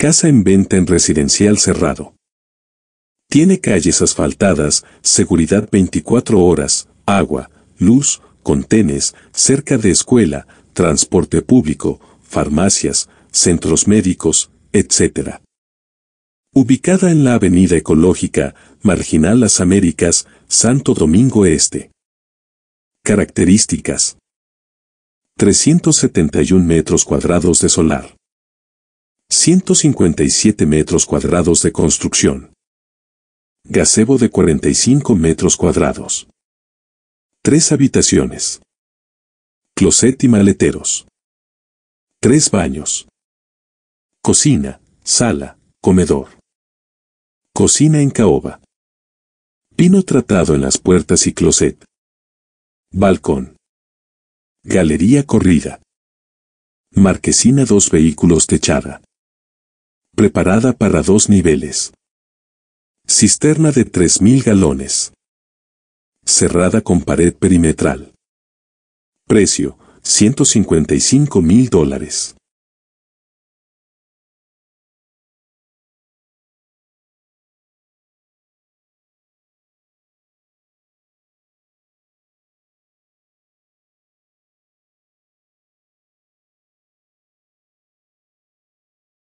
Casa en venta en residencial cerrado. Tiene calles asfaltadas, seguridad 24 horas, agua, luz, contenes, cerca de escuela, transporte público, farmacias, centros médicos, etc. Ubicada en la Avenida Ecológica, Marginal Las Américas, Santo Domingo Este. Características. 371 metros cuadrados de solar. 157 metros cuadrados de construcción. Gazebo de 45 metros cuadrados. Tres habitaciones. Closet y maleteros. Tres baños. Cocina, sala, comedor. Cocina en caoba. Pino tratado en las puertas y closet. Balcón. Galería corrida. Marquesina dos vehículos techada preparada para dos niveles. Cisterna de 3.000 galones. Cerrada con pared perimetral. Precio, 155 mil dólares.